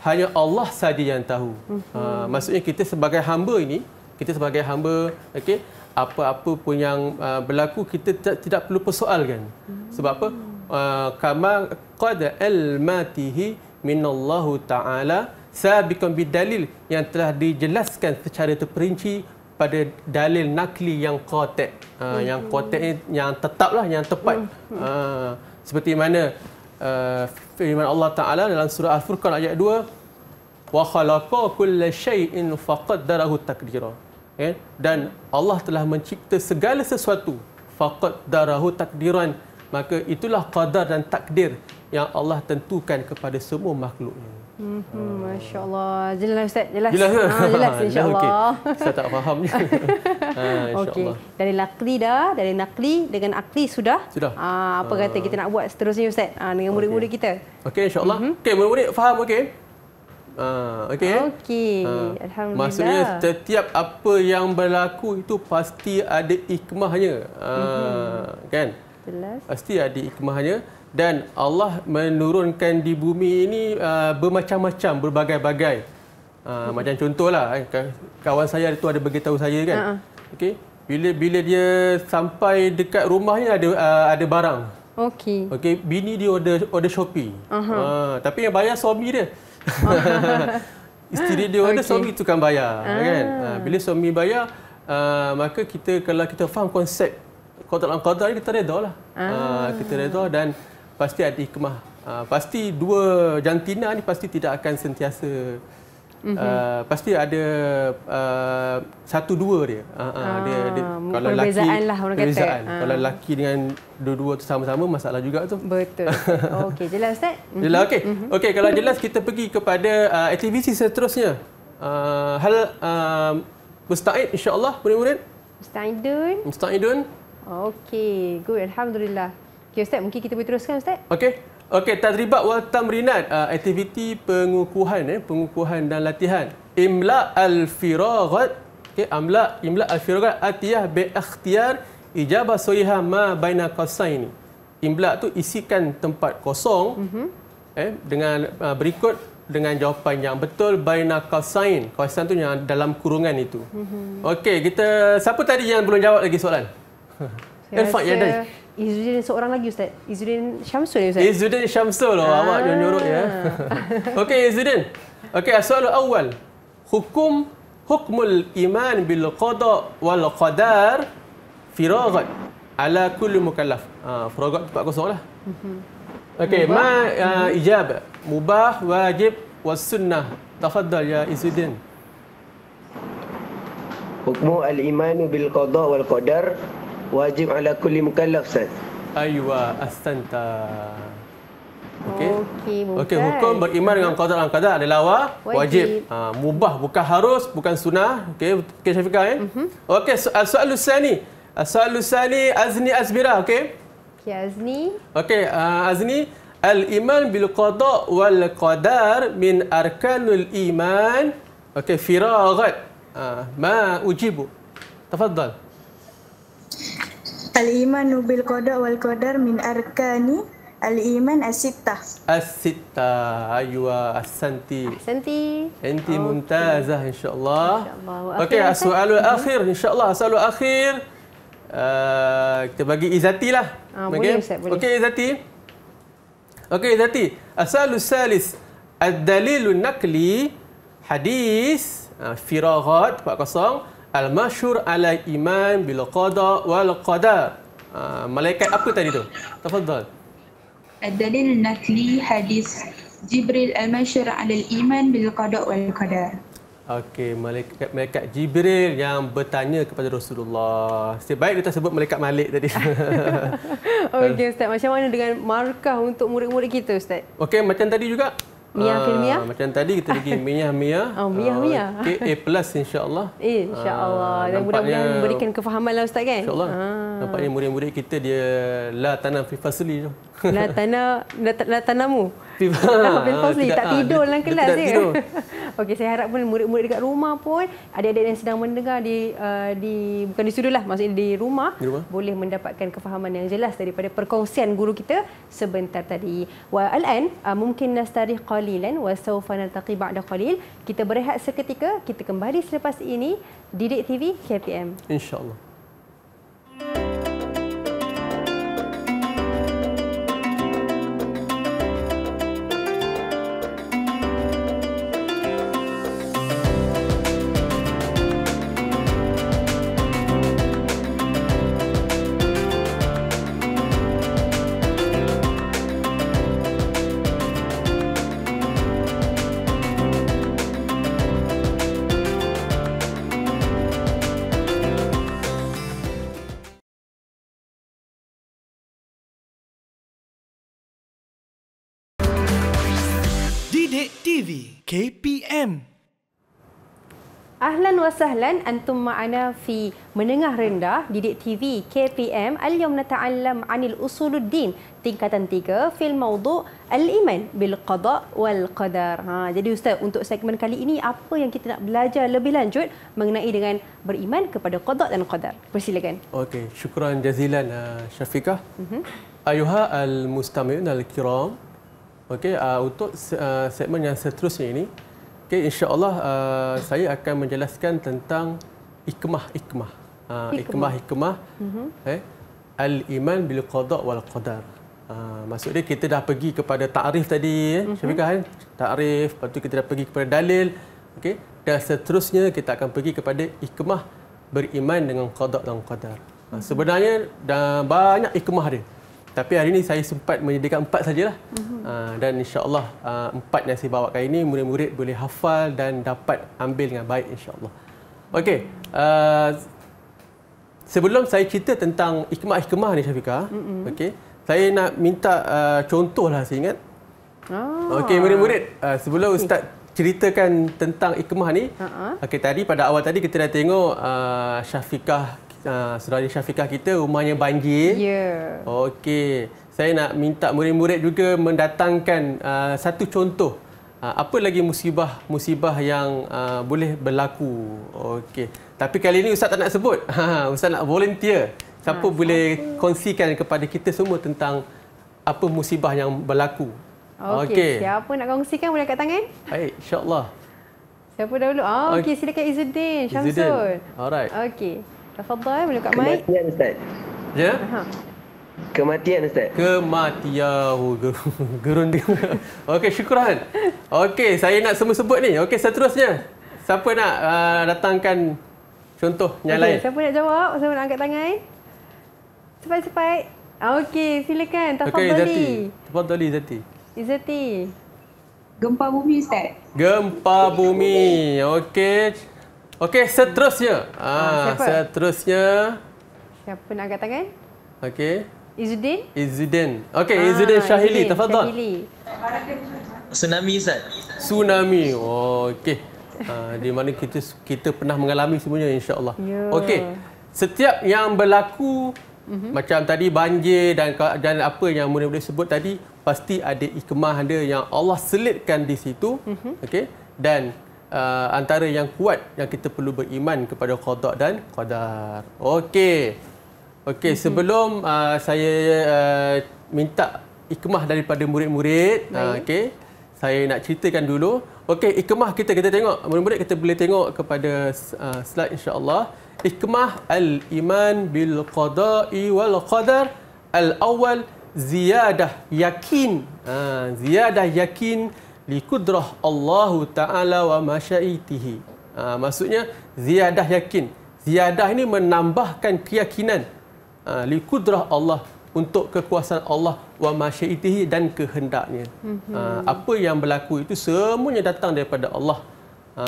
hanya Allah saja yang tahu. Uh, maksudnya kita sebagai hamba ini, kita sebagai hamba, okey, apa-apa pun yang uh, berlaku kita tidak perlu persoalkan. Mhm. Sebab apa? Ah, kama qad almatihi min Allah Taala sabiqan bidalil yang telah dijelaskan secara terperinci pada dalil nakli yang qati uh, ah, hmm. yang qati yang tetaplah yang tepat hmm. uh, seperti mana uh, firman Allah taala dalam surah al-furqan ayat 2 wa khalaqa kulla shay'in faqaddarahu takdira okay? Ya, dan Allah telah mencipta segala sesuatu faqaddarahu takdiran maka itulah qadar dan takdir yang Allah tentukan kepada semua makhluknya Hmm, Masya Allah. Jelas Ustaz, jelas. Jelas, ha, jelas insya Allah. Okay. Saya tak faham. ha, ah, okay. Dari nakli dah, dari nakli dengan akli sudah. Sudah. Ha, apa kata kita nak buat seterusnya Ustaz ha, dengan murid-murid okay. kita? Okey, insya Allah. Mm-hmm. Okey, murid-murid faham, okey? Ha, okey. Eh? Okey, ha. Alhamdulillah. Maksudnya setiap apa yang berlaku itu pasti ada ikmahnya. Ha, mm-hmm. Kan? Jelas. Pasti ada ikmahnya dan Allah menurunkan di bumi ini uh, bermacam-macam berbagai-bagai uh, hmm. macam contohlah eh, kawan saya itu ada beritahu saya kan uh-huh. okey bila bila dia sampai dekat rumahnya ada uh, ada barang okey okey bini dia order order Shopee uh-huh. uh, tapi yang bayar suami dia isteri dia order okay. suami tukang bayar uh-huh. kan uh, bila suami bayar uh, maka kita kalau kita faham konsep qada dan qadar kita redahlah uh-huh. uh, kita redah dan pasti ada hikmah. Uh, pasti dua jantina ni pasti tidak akan sentiasa Mm-hmm. Uh, pasti ada uh, satu dua dia. Uh, uh, ah, dia, dia kalau lelaki lah orang kata. Uh. Kalau laki dengan dua-dua tu sama-sama masalah juga tu. Betul. Okey, jelas tak? Mm-hmm. Jelas mhm. okey. Mm-hmm. Okey, kalau jelas kita pergi kepada uh, aktiviti seterusnya. Uh, hal mustaid insya-Allah murid-murid. Mustaidun. Mustaidun. Okey, good alhamdulillah. Okey Ustaz, mungkin kita boleh teruskan Ustaz? Okey. Okey, tadribat wal tamrinat uh, aktiviti pengukuhan eh, pengukuhan dan latihan. Imla al firaghat. Okey, amla imla al firaghat atiyah bi ikhtiyar ijabah sahiha ma baina qasain. Imla tu isikan tempat kosong. Mm-hmm. Eh, dengan uh, berikut dengan jawapan yang betul baina qasain. Qasain tu yang dalam kurungan itu. Mm-hmm. Okey, kita siapa tadi yang belum jawab lagi soalan? Saya Enfant, rasa... ya, dari. Izzuddin seorang lagi Ustaz. Izzuddin Syamsul ya Ustaz? Izzuddin Syamsul lah. Awak ah. nyorok ya. Okey Izzuddin. Okey soal awal. Hukum hukmul iman bil qada wal qadar firagat ala kulli mukallaf. Ah uh, firagat tempat kosong lah. Mhm. Okey ma uh, ijab mubah wajib was sunnah. Tafadhal ya Izzuddin. Hukmu al iman bil qada wal-qadar wajib ala kulli mukallaf ustaz aywa astanta okey okey okay, hukum beriman dengan qada dan qadar adalah wa, wajib, wajib. Ha, mubah bukan harus bukan sunnah okey okey syafiqah eh mm-hmm. okey soal ah, soal usani ah, soal usani azni azbira okey okey azni okey uh, azni al iman bil qada wal qadar min arkanul iman okey firagat uh, ma ujibu تفضل Al-Imanu bil qada wal qadar min arkani al-iman as-sittah. As-sittah. Aywa, ahsanti. Ahsanti. Enti okay. mumtazah insya-Allah. Insya-Allah. okay, mhm. akhir Insyaallah allah soal akhir. Uh, kita bagi Izati lah. Ah, okay. boleh Ustaz, Okey Izati. Okey Izati. Asal salis ad-dalilun Nakli hadis uh, firaghat 40 Al-Mashur ala iman bil qada wal qadar. Uh, ah, malaikat apa tadi tu? Tafadhal. Ad-dalil nakli hadis Jibril al-Mashur ala iman bil qada wal qadar. Okey, malaikat malaikat Jibril yang bertanya kepada Rasulullah. Setiap baik kita sebut malaikat Malik tadi. Okey, Ustaz. Macam mana dengan markah untuk murid-murid kita, Ustaz? Okey, macam tadi juga. Mia ah, fil Mia. Macam tadi kita lagi Mia Mia. Oh Mia Mia. Okay, ah, A plus insya-Allah. Eh, Insya-Allah. Uh, Dan mudah-mudahan memberikan kefahaman lah ustaz kan? Insya-Allah. Uh. Nampaknya murid-murid kita dia la tanam fi tu. La tanam la, la tanamu. aktif. Ben Fazli ah, tak tidur dalam kelas eh. dia. dia. Okey, saya harap pun murid-murid dekat rumah pun adik-adik yang sedang mendengar di uh, di bukan di studiolah maksudnya di rumah, di rumah boleh mendapatkan kefahaman yang jelas daripada perkongsian guru kita sebentar tadi. Wa al-an uh, mungkin nastarih qalilan wa sawfa naltaqi ba'da qalil. Kita berehat seketika, kita kembali selepas ini Didik TV KPM. Insya-Allah. KPM. Ahlan wa sahlan antum ma'ana fi menengah rendah Didik TV KPM al-yawm nata'allam 'anil usuluddin tingkatan 3 fil mawdu' al-iman bil qada' wal qadar. Ha jadi ustaz untuk segmen kali ini apa yang kita nak belajar lebih lanjut mengenai dengan beriman kepada qada' dan qadar. Persilakan. Okey, syukran jazilan uh, Syafiqah. Mhm. Uh-huh. Ayuha al-mustami'un al-kiram, Okey, uh, untuk uh, segmen yang seterusnya ini, okey insya-Allah uh, saya akan menjelaskan tentang ikmah-ikmah. Uh, ikmah-ikmah. Okay. Mhm. Eh, al-iman bil qada wal qadar. Uh, maksudnya kita dah pergi kepada takrif tadi eh. Mhm. Syafiq kan? Eh? Takrif, lepas tu kita dah pergi kepada dalil. Okey. Dan seterusnya kita akan pergi kepada ikmah beriman dengan qada dan qadar. Uh, sebenarnya dah banyak ikmah dia. Tapi hari ini saya sempat menyediakan empat sajalah. Uh, dan insyaAllah uh, empat yang saya bawa ini, murid-murid boleh hafal dan dapat ambil dengan baik insyaAllah. Okey. Uh, sebelum saya cerita tentang ikhmah-ikhmah ni Syafiqah. Mm-hmm. Okey. Saya nak minta uh, contoh lah saya ingat. Oh. Okey murid-murid, uh, sebelum okay. Ustaz ceritakan tentang ikhmah ni. Uh-huh. Okey tadi pada awal tadi kita dah tengok uh, Syafiqah Ah, saudari Syafiqah kita rumahnya banjir. Ya. Yeah. Okey. Saya nak minta murid-murid juga mendatangkan uh, satu contoh uh, apa lagi musibah-musibah yang uh, boleh berlaku. Okey. Tapi kali ini ustaz tak nak sebut. Ha, ha, ustaz nak volunteer. Siapa ha, boleh saya. kongsikan kepada kita semua tentang apa musibah yang berlaku. Okey. Okay. Siapa nak kongsikan boleh angkat tangan? Baik, insya Siapa dahulu? Ah, oh, okey, silakan Izuddin, Syamsul. Izuddin. Alright. Okey. تفضل ولو كمان كمان يا استاذ Kematian. كماتيان استاذ كماتياهو قرون اوكي شكرا اوكي saya nak semua sebut ni اوكي seterusnya siapa nak uh, datangkan contoh yang okay, lain siapa nak jawab siapa nak angkat tangan cepat-cepat Okey, silakan. Tafadoli. Okay, Izzati. Tafadoli, Izzati. Izzati. Gempa bumi, Ustaz. Gempa bumi. Okey. Okey, seterusnya. Ah, ha, siapa? seterusnya. Siapa nak angkat tangan? Okey. Izuddin? Izuddin. Okey, ah, Izuddin Shahili, tafadhol. Tsunami Ustaz. Tsunami. Oh, okey. Ha, di mana kita kita pernah mengalami semuanya insya-Allah. Yeah. Okey. Setiap yang berlaku mm-hmm. macam tadi banjir dan dan apa yang boleh-boleh sebut tadi pasti ada ikmah dia yang Allah selitkan di situ. Mm-hmm. Okey. Dan uh, antara yang kuat yang kita perlu beriman kepada qada dan qadar. Okey. Okey, mm-hmm. sebelum uh, saya uh, minta ikmah daripada murid-murid, uh, okey. Saya nak ceritakan dulu. Okey, ikmah kita kita tengok. Murid-murid kita boleh tengok kepada uh, slide insya-Allah. Ikmah al-iman bil qada'i wal qadar al-awwal ziyadah yakin. Uh, ziyadah yakin li kudrah Allah Taala wa masyaitihi. Ha, maksudnya ziyadah yakin. Ziyadah ini menambahkan keyakinan ha, li kudrah Allah untuk kekuasaan Allah wa masyaitihi dan kehendaknya. Mhm. Ha, apa yang berlaku itu semuanya datang daripada Allah. Ha,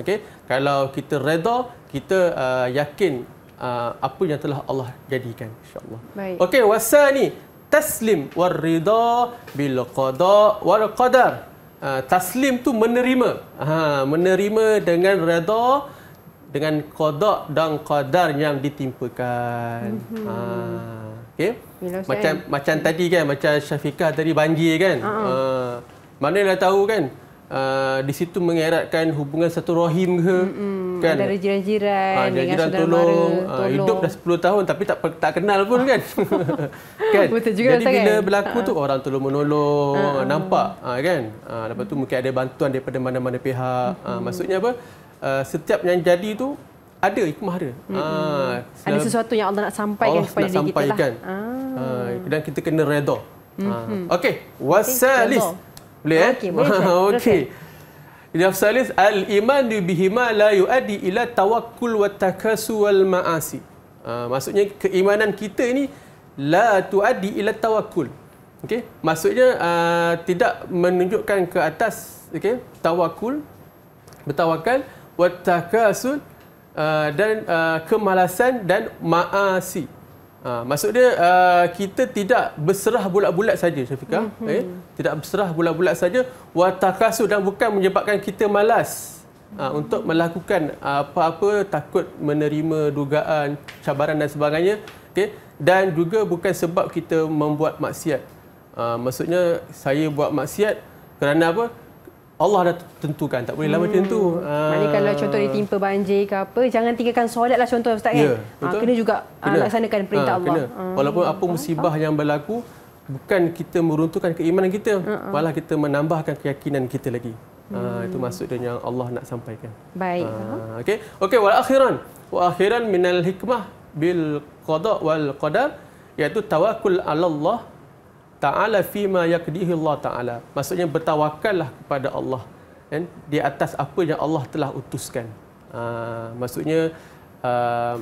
okay? Kalau kita reda, kita uh, yakin uh, apa yang telah Allah jadikan. InsyaAllah. Okey, wasa ni. Taslim wal rida bil qada wal qadar. Ah, taslim tu menerima ha, menerima dengan redha dengan qadar dan qadar yang ditimpakan ha okey macam saya. macam tadi kan macam Syafika tadi banjir kan uh-huh. uh, mana dah tahu kan uh, di situ mengeratkan hubungan satu rahim ke mm-hmm kan? ada jiran-jiran ha, dengan saudara tolong, mara, ah, tolong. Hidup dah 10 tahun tapi tak tak kenal pun kan. kan? Betul juga Jadi bila kan? berlaku ha. tu ah. orang tolong menolong, ha. nampak ha, kan. Ha, lepas tu mungkin ada bantuan daripada mana-mana pihak. Ha, maksudnya apa? Ha, setiap yang jadi tu ada hikmah dia. Ha, ada sesuatu yang Allah nak sampaikan Allah kepada nak sampaikan. kita lah. Ha. Dan kita kena redha. Ha. Okey, wasalis. Okay, boleh eh? Okay. Okay. Lafaz salis al iman bihi ma la yuaddi ila tawakkul wa takasu wal maasi. Ha, maksudnya keimanan kita ni la tuaddi ila tawakkul. Okey, maksudnya uh, tidak menunjukkan ke atas okey, tawakkul bertawakal wa takasul uh, ah, dan uh, kemalasan dan maasi. Ha, maksud dia uh, kita tidak berserah bulat-bulat saja Syafiqah. Mm-hmm. Eh? Tidak berserah bulat-bulat saja wa takasu dan bukan menyebabkan kita malas mm-hmm. uh, untuk melakukan uh, apa-apa takut menerima dugaan, cabaran dan sebagainya. okay. Dan juga bukan sebab kita membuat maksiat. Uh, maksudnya saya buat maksiat kerana apa? Allah dah tentukan tak boleh lama hmm. macam tu. Hmm. Ah. Maknanya kalau contoh timpa banjir ke apa jangan tinggalkan solat lah contoh ustaz kan. Ya, ah, betul? Ha, kena juga ah, kena. laksanakan perintah ha, Allah. Ha, Walaupun ya, apa musibah ha. yang berlaku bukan kita meruntuhkan keimanan kita ha, ha. malah kita menambahkan keyakinan kita lagi. Ha, hmm. itu maksud dia yang Allah nak sampaikan. Baik. Ha, okey. Okey wal akhiran. Wa akhiran minal hikmah bil qada wal qadar iaitu tawakul 'ala Allah ta'ala fima yakdihi Allah ta'ala maksudnya bertawakallah kepada Allah kan di atas apa yang Allah telah utuskan ha, maksudnya ha,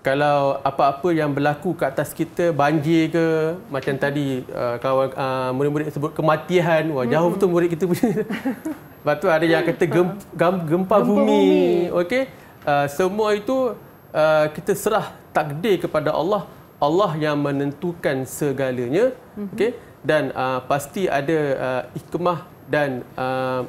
kalau apa-apa yang berlaku ke atas kita banjir ke macam hmm. tadi uh, kawan uh, murid-murid sebut kematian wah hmm. jauh hmm. betul murid kita punya lepas tu ada yang kata gem, gem, gempa, gempa bumi, bumi. okey uh, semua itu uh, kita serah takdir kepada Allah Allah yang menentukan segalanya mm-hmm. okey dan uh, pasti ada uh, ikmah dan uh,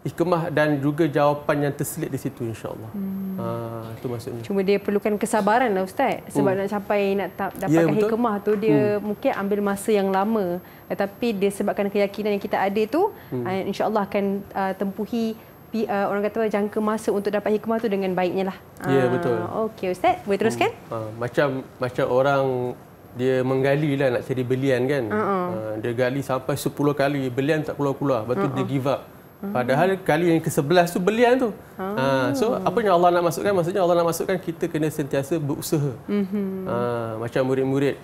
ikmah dan juga jawapan yang terselit di situ insyaallah. Ha mm. uh, itu maksudnya. Cuma dia perlukan kesabaran lah ustaz sebab mm. nak sampai nak dapat yeah, ya, ikmah tu dia mm. mungkin ambil masa yang lama Tapi disebabkan keyakinan yang kita ada tu mm. uh, insyaallah akan uh, tempuhi uh, orang kata jangka masa untuk dapat hikmah tu dengan baiknya lah. Ya, yeah, betul. Okey, Ustaz. Boleh teruskan? Hmm. Ha, macam macam orang dia menggali lah nak cari belian kan. Uh-uh. Ha, dia gali sampai 10 kali, belian tak keluar-keluar. Lepas tu uh-uh. dia give up. Padahal kali yang ke-11 tu belian tu. Uh-huh. Ha, so, apa yang Allah nak masukkan? Maksudnya Allah nak masukkan kita kena sentiasa berusaha. Uh-huh. Ha, macam murid-murid.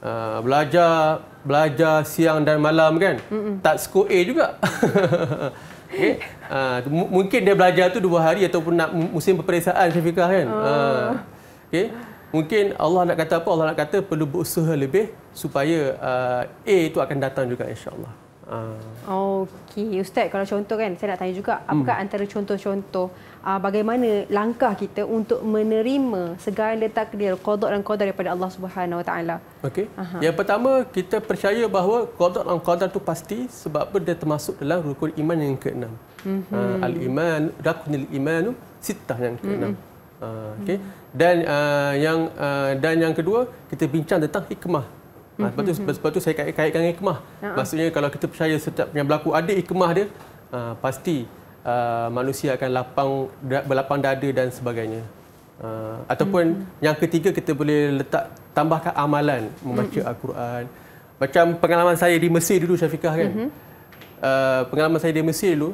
Uh, belajar belajar siang dan malam kan mm-hmm. tak skor A juga Okay. Uh, ah, mungkin dia belajar tu dua hari ataupun nak musim peperiksaan Syafiqah kan. Uh. Oh. Ah, okay. Mungkin Allah nak kata apa? Allah nak kata perlu berusaha lebih supaya uh, A itu akan datang juga Insyaallah. Uh. Okey, Ustaz kalau contoh kan, saya nak tanya juga hmm. apakah antara contoh-contoh uh, bagaimana langkah kita untuk menerima segala takdir, qadar dan qadar daripada Allah Subhanahu taala. Okey. Yang pertama, kita percaya bahawa qadar dan qadar itu pasti sebab apa dia termasuk dalam rukun iman yang keenam. hmm Uh, al-iman, rukunil iman sittah yang keenam. hmm Uh, okay. dan uh, yang uh, dan yang kedua kita bincang tentang hikmah mm Sebab, tu, mm-hmm. sebab, sebab tu saya kait, kaitkan dengan hikmah. uh Maksudnya kalau kita percaya setiap yang berlaku ada hikmah dia, uh, pasti uh, manusia akan lapang berlapang dada dan sebagainya. Uh, ataupun hmm yang ketiga kita boleh letak tambahkan amalan membaca hmm Al-Quran. Macam pengalaman saya di Mesir dulu Syafiqah kan. hmm Uh, pengalaman saya di Mesir dulu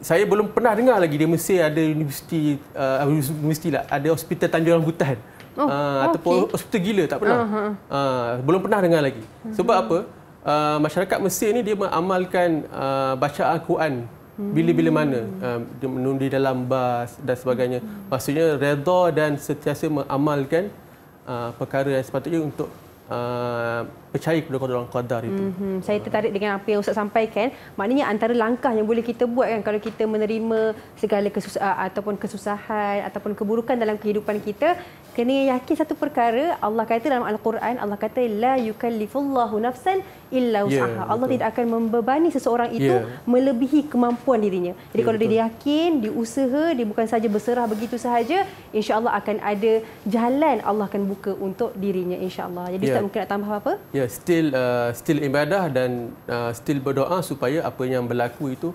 saya belum pernah dengar lagi di Mesir ada universiti uh, mestilah ada hospital Tanjung Rambutan oh, uh, ataupun hospital gila tak pernah. Uh-huh. Uh, belum pernah dengar lagi. Uh-huh. Sebab uh-huh. apa? Uh, masyarakat Mesir ni dia mengamalkan uh, baca Al-Quran bila-bila hmm. mana uh, menundi dalam bas dan sebagainya. Hmm. Maksudnya redha dan sentiasa mengamalkan uh, perkara yang sepatutnya untuk uh, percaya kepada orang qadar itu. Mm-hmm. Saya tertarik dengan apa yang Ustaz sampaikan. Maknanya antara langkah yang boleh kita buat kan kalau kita menerima segala kesusahan uh, ataupun kesusahan ataupun keburukan dalam kehidupan kita, kena yakin satu perkara, Allah kata dalam al-Quran, Allah kata la yukallifullahu nafsan illa ya, wus'aha. Yeah, Allah betul. tidak akan membebani seseorang itu yeah. melebihi kemampuan dirinya. Jadi yeah, kalau betul. dia yakin, dia usaha, dia bukan saja berserah begitu sahaja, insya-Allah akan ada jalan Allah akan buka untuk dirinya insya-Allah. Jadi tak mungkin nak tambah apa-apa? Ya, yeah, still uh, still ibadah dan uh, still berdoa supaya apa yang berlaku itu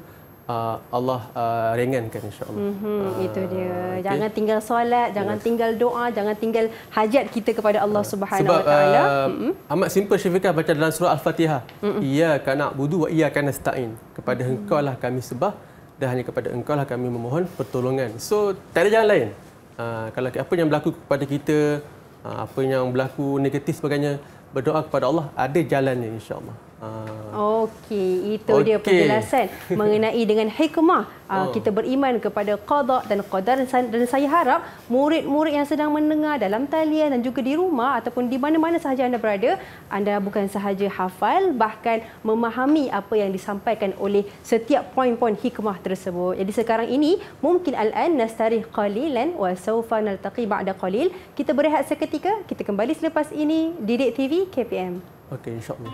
uh, Allah uh, ringankan insyaAllah. Mm-hmm, itu dia. Uh, jangan tinggal solat, jangan yes. tinggal doa, jangan tinggal hajat kita kepada Allah uh, Subhanahu Sebab uh, mm-hmm. amat simple Syafiqah baca dalam surah Al-Fatihah. Ia, mhm. Iyyaka na'budu wa kena setain Kepada mm-hmm. engkau lah kami sebah. dan hanya kepada engkau lah kami memohon pertolongan. So, tak ada jalan lain. Uh, kalau apa yang berlaku kepada kita, Ha, apa yang berlaku negatif sebagainya berdoa kepada Allah ada jalannya insyaallah Ah. Okey, itu okay. dia penjelasan mengenai dengan hikmah oh. kita beriman kepada qada dan qadar dan saya harap murid-murid yang sedang mendengar dalam talian dan juga di rumah ataupun di mana-mana sahaja anda berada, anda bukan sahaja hafal bahkan memahami apa yang disampaikan oleh setiap poin-poin hikmah tersebut. Jadi sekarang ini mungkin al-an nastarih qalilan wa sawfa naltaqi ba'da qalil. Kita berehat seketika, kita kembali selepas ini di Direct TV KPM. Okey, insya-Allah.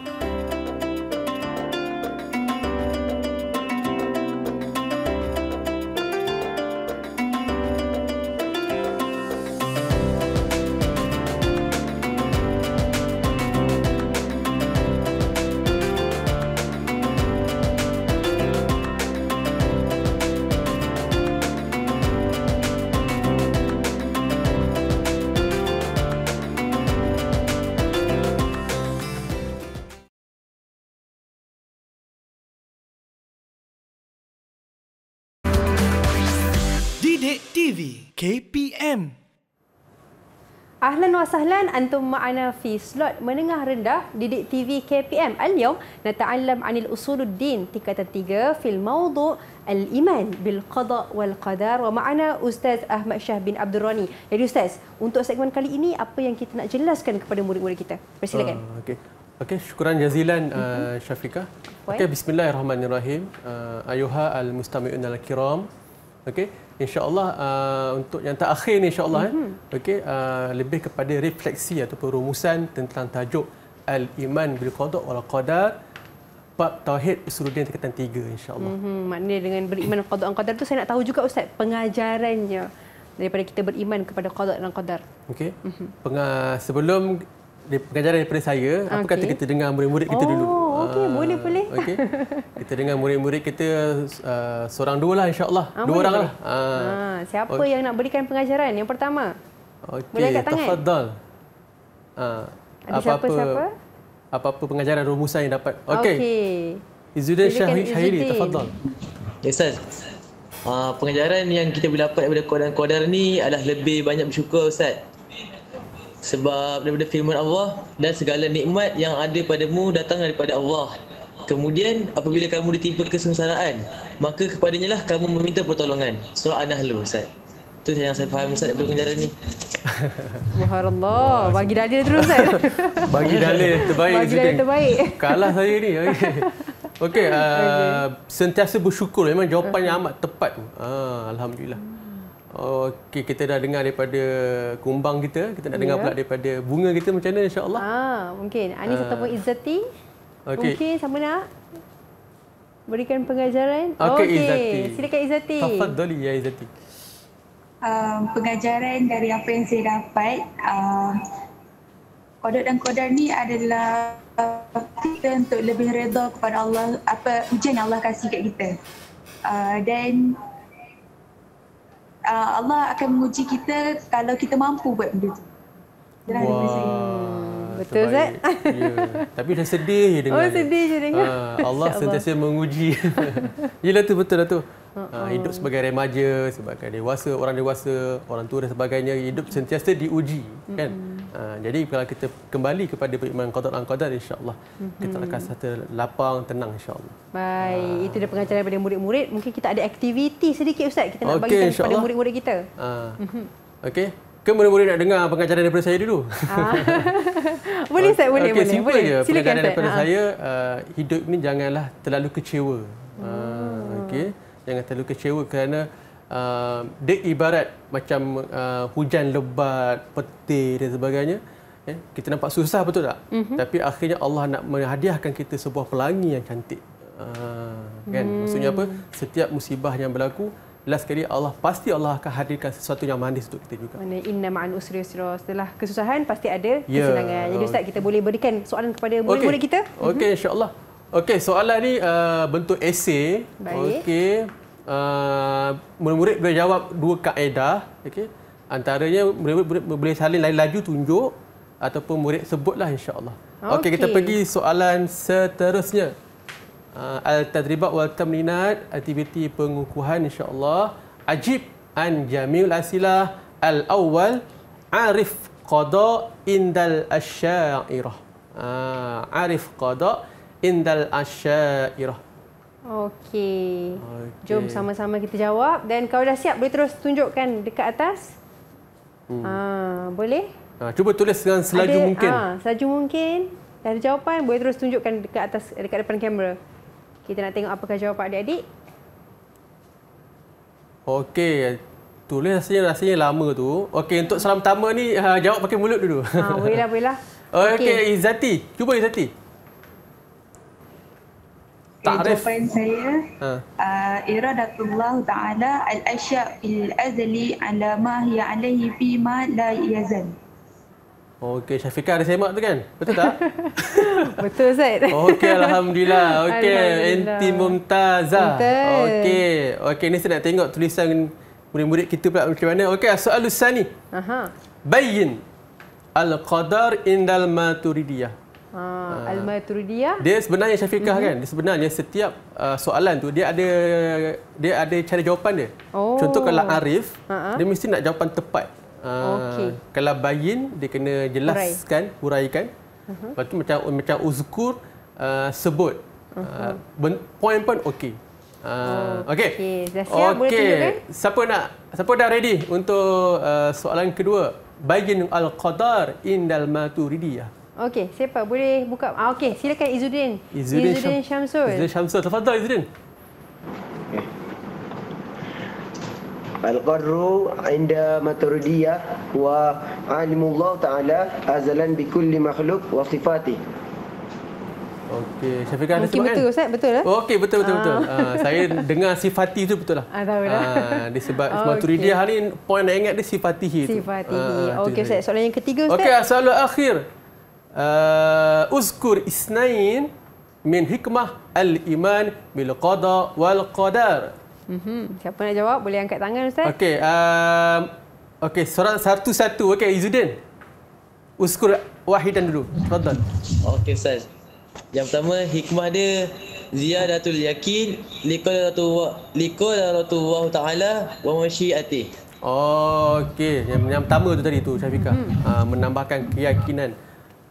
Ahlan wa sahlan antum ma'ana fi slot menengah rendah Didik TV KPM. Al-yawm nata'allam 'anil usuluddin tingkatan 3 fil mawdu' al-iman bil qada wal qadar wa ma'ana Ustaz Ahmad Shah bin Abdul Rani. Jadi Ustaz, untuk segmen kali ini apa yang kita nak jelaskan kepada murid-murid kita? Persilakan. Uh, ah, okay. Okey, syukuran jazilan uh, Syafiqah. Okey, bismillahirrahmanirrahim. Uh, ayuha al al-kiram. Okey, insya-Allah uh, untuk yang terakhir ni insya-Allah mm -hmm. eh. Mhm. Okey, uh, lebih kepada refleksi ataupun rumusan tentang tajuk Al-Iman bil Qada wal Qadar bab tauhid usuluddin tingkatan 3 insya-Allah. Mm Maknanya dengan beriman qada dan qadar tu saya nak tahu juga ustaz pengajarannya daripada kita beriman kepada qada dan qadar. Okey. Mm -hmm. Sebelum pengajaran daripada saya, okay. apa kata kita dengar murid-murid kita oh. dulu? Okey, uh, boleh boleh. Okey. Kita dengan murid-murid kita uh, seorang dua lah insya-Allah. Ah, dua oranglah. Ha. Uh, ah. siapa okay. yang nak berikan pengajaran yang pertama? Okey, tafadhal. Ha. Apa-apa Apa-apa pengajaran rumusan yang dapat. Okey. Okay. Izuddin Syahiri, tafadhal. Ustaz. Uh, pengajaran yang kita boleh dapat daripada Qadar-Qadar ni adalah lebih banyak bersyukur Ustaz sebab daripada firman Allah dan segala nikmat yang ada padamu datang daripada Allah. Kemudian apabila kamu ditimpa kesengsaraan, maka kepadanya lah kamu meminta pertolongan. Surah An-Nahl Ustaz. Itu yang saya faham Ustaz daripada penjara ni. Subhanallah, bagi dalil terus Ustaz. bagi dalil terbaik. Bagi dalil terbaik. Kalah saya ni. Okay. Okey, uh, sentiasa bersyukur memang jawapan yang amat tepat tu. Uh, alhamdulillah. Hmm. Oh, Okey kita dah dengar daripada kumbang kita, kita nak yeah. dengar ya. pula daripada bunga kita macam mana insya-Allah. Ha, mungkin Anis uh. ataupun Izati. Okey. Okey, sama nak berikan pengajaran. Okey, okay. Izati. Silakan Izati. Tafadhali ya Izati. Um, pengajaran dari apa yang saya dapat uh, Kodok dan kodak ni adalah uh, Kita untuk lebih reda kepada Allah Apa ujian yang Allah kasih kat kita uh, Dan Uh, Allah akan menguji kita kalau kita mampu buat benda tu. Wow. Betul Zat? Yeah. Tapi dah sedih je dengar. Oh, sedih je dengar. Uh, Allah sentiasa menguji. Yelah tu betul lah tu. Uh, hidup sebagai remaja, sebagai dewasa, orang dewasa, orang tua dan sebagainya, hidup sentiasa diuji. Kan? Mm-mm. Kan? Ha, jadi kalau kita kembali kepada beriman qada dan qadar insyaallah mm-hmm. kita mhm. akan serta lapang tenang insyaallah baik ha. itu dia pengajaran daripada murid-murid mungkin kita ada aktiviti sedikit ustaz kita nak okay, bagikan kepada murid-murid kita ha. mm-hmm. okey ke murid-murid nak dengar pengajaran daripada saya dulu? Ha. boleh saya boleh okay, boleh. Simple boleh. Je. Pengajaran Silakan, daripada ha. saya uh, hidup ini janganlah terlalu kecewa. Uh, oh. okay. Jangan terlalu kecewa kerana uh, dia ibarat macam uh, hujan lebat, petir dan sebagainya. Eh, kita nampak susah betul tak? Mm-hmm. Tapi akhirnya Allah nak menghadiahkan kita sebuah pelangi yang cantik. Uh, kan? Mm. Maksudnya apa? Setiap musibah yang berlaku, last sekali Allah pasti Allah akan hadirkan sesuatu yang manis untuk kita juga. Mana inna ma'an usri yusra. Setelah kesusahan pasti ada yeah. kesenangan. Jadi ustaz kita boleh berikan soalan kepada murid-murid okay. kita? Okey, mm insya-Allah. Okey, soalan ni uh, bentuk esei. Okay uh, murid-murid boleh jawab dua kaedah okey antaranya murid-murid boleh saling lain laju tunjuk ataupun murid sebutlah insyaallah okey okay, kita pergi soalan seterusnya uh, al tadribat wal tamrinat aktiviti pengukuhan insyaallah ajib an jamil asilah al awwal, arif qada indal asyairah uh, arif qada indal asyairah Okey. Okay. Jom sama-sama kita jawab. Dan kau dah siap boleh terus tunjukkan dekat atas. Hmm. Ha, boleh? Ha, cuba tulis dengan selaju Ada, mungkin. Ha, selaju mungkin. Dah ada jawapan, boleh terus tunjukkan dekat atas, dekat depan kamera. Kita nak tengok apakah jawapan adik-adik. Okey, tulis rasanya, rasanya lama tu. Okey, untuk salam pertama ni, jawab pakai mulut dulu. Ha, bolehlah, bolehlah. Okey, okay, Izzati. Cuba Izzati ta'rif okay, saya ha. uh, iradatullah ta'ala al-asya il-Azali ala ma hiya fi ma la yazal Okey, Syafika ada semak tu kan? Betul tak? Betul, Zaid. Okey, Alhamdulillah. Okey, Enti Mumtaza. Okey, okay, ni saya nak tengok tulisan murid-murid kita pula macam mana. Okey, soalan Sani. Aha. Bayin al-qadar indal maturidiyah. Ah, ah. Al-Maturidiyah. Dia sebenarnya Syafiqah mm-hmm. kan? sebenarnya setiap uh, soalan tu dia ada dia ada cara jawapan dia. Oh. Contoh kalau Arif, uh-huh. dia mesti nak jawapan tepat. Uh, okay. Kalau Bayin, dia kena jelaskan, Hurai. huraikan. Uh-huh. Mm-hmm. Lepas tu macam, macam Uzkur, uh, sebut. Uh-huh. Uh, point pun okey. Uh, okay. Okay. Dah siap okay. boleh tunjukkan? Siapa nak? Siapa dah ready untuk uh, soalan kedua? Bayin al-qadar indal maturidiyah. Okey, siapa boleh buka? Ah, Okey, silakan Izudin. Izudin, Izudin Syam Syamsul. Izudin Syamsul. Tafadhal Izudin. القر wa مترودية Taala الله تعالى أزلا makhluk مخلوق وصفاته. Okey, Syafiq ada sebut kan? betul, kan? Ustaz, betul lah. Eh? Okey, betul, betul, ah. betul. Uh, saya dengar sifati tu betul lah. Ah, tahu lah. Uh, dia sebab okay. hari ni, poin yang ingat dia sifatihi tu. Sifatihi. Uh, Okey, Ustaz. Soalan yang ketiga, Ustaz. Okey, asal akhir. Uh, uzkur isnain min hikmah al-iman bil qada wal qadar. Mhm. Siapa nak jawab boleh angkat tangan ustaz. Okey, uh, okey surat satu-satu okey Izudin. Uzkur wahidan dulu. Tafadhal. Okey ustaz. Yang pertama hikmah dia ziyadatul yakin liqadratu wa liqadratu wa ta'ala wa masyiati. Oh, okey. Yang, yang pertama tu tadi tu Syafika. Hmm. Uh, ah, menambahkan keyakinan.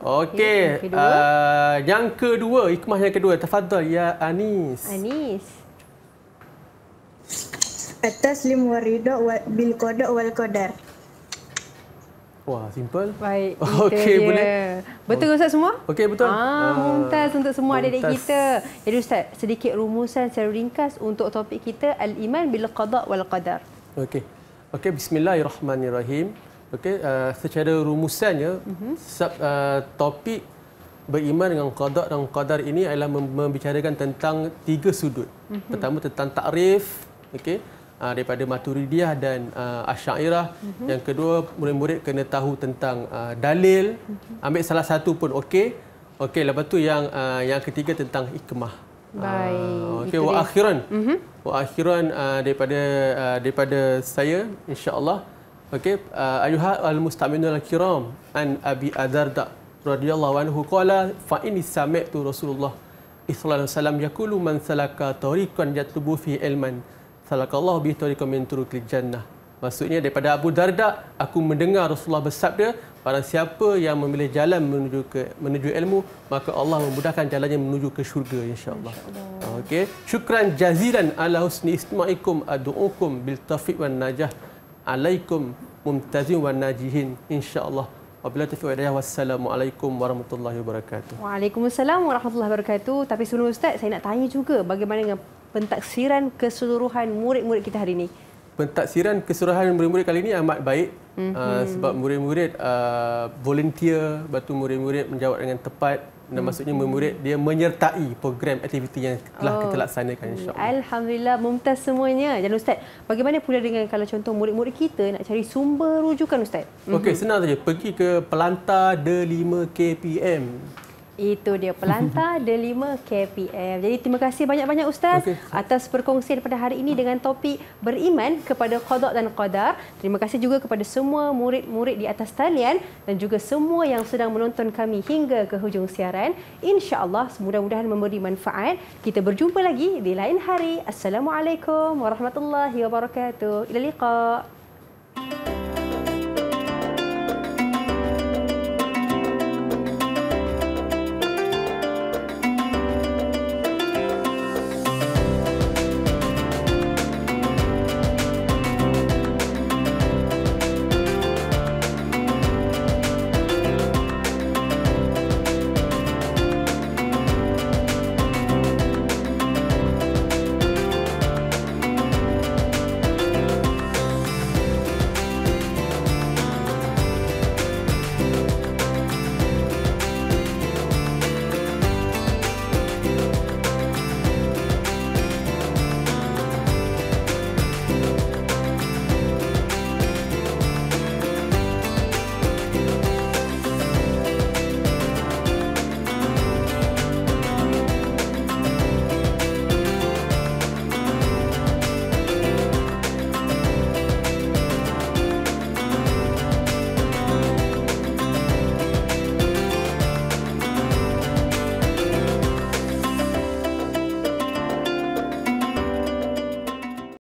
Okey, yang, uh, yang kedua, hikmah yang kedua. Tafadhal ya Anis. Anis. Atas lim warido bil qada wal qadar. Wah, simple. Baik. Okey, boleh. Betul Ustaz semua? Okey, betul. Ah, ah muntaz uh, untuk semua adik-adik kita. Jadi Ustaz, sedikit rumusan secara ringkas untuk topik kita al-iman bil qada wal qadar. Okey. Okey, bismillahirrahmanirrahim. Okey, uh, secara rumusannya mm-hmm. sub, uh, topik beriman dengan qada dan qadar ini adalah membicarakan tentang tiga sudut. Mm-hmm. Pertama tentang takrif, okey, uh, daripada Maturidiyah dan uh, Asy'ariyah. Mm-hmm. Yang kedua, murid-murid kena tahu tentang uh, dalil. Mm-hmm. Ambil salah satu pun okey. Okey, lepas tu yang uh, yang ketiga tentang ikmah. Baik. Ah, okey, wa akhiran. Mm-hmm. Wa akhiran uh, daripada uh, daripada saya insya-Allah. Okey, uh, ayuha al-mustaminul kiram an Abi Adarda radhiyallahu anhu qala fa inni sami'tu Rasulullah sallallahu alaihi wasallam yaqulu man salaka tariqan yatlubu fi ilman salaka Allah bi tariqan min turuqil jannah. Maksudnya daripada Abu Darda, aku mendengar Rasulullah bersabda, para siapa yang memilih jalan menuju ke menuju ilmu, maka Allah memudahkan jalannya menuju ke syurga insya-Allah. Okey, syukran jaziran ala husni istimaikum ad'ukum bil tawfiq wan najah alaikum mumtazin wan najihin insyaallah Wabila tafiq wa alaikum warahmatullahi wabarakatuh. Waalaikumsalam warahmatullahi wabarakatuh. Tapi sebelum Ustaz, saya nak tanya juga bagaimana dengan pentaksiran keseluruhan murid-murid kita hari ini? Pentaksiran keseluruhan murid-murid kali ini amat baik. Mm-hmm. Uh, sebab murid-murid uh, volunteer, batu murid-murid menjawab dengan tepat dan hmm. maksudnya memurid dia menyertai program aktiviti yang telah oh. kita laksanakan insyaallah. Alhamdulillah mumtaz semuanya. Jadi ustaz, bagaimana pula dengan kalau contoh murid-murid kita nak cari sumber rujukan ustaz? Okey, hmm senang saja. Pergi ke Pelantar D5 KPM. Itu dia pelantar Delima KPM. Jadi terima kasih banyak-banyak Ustaz okay. atas perkongsian pada hari ini dengan topik beriman kepada Qadar dan Qadar. Terima kasih juga kepada semua murid-murid di atas talian dan juga semua yang sedang menonton kami hingga ke hujung siaran. InsyaAllah semudah-mudahan memberi manfaat. Kita berjumpa lagi di lain hari. Assalamualaikum warahmatullahi wabarakatuh. Ila liqa.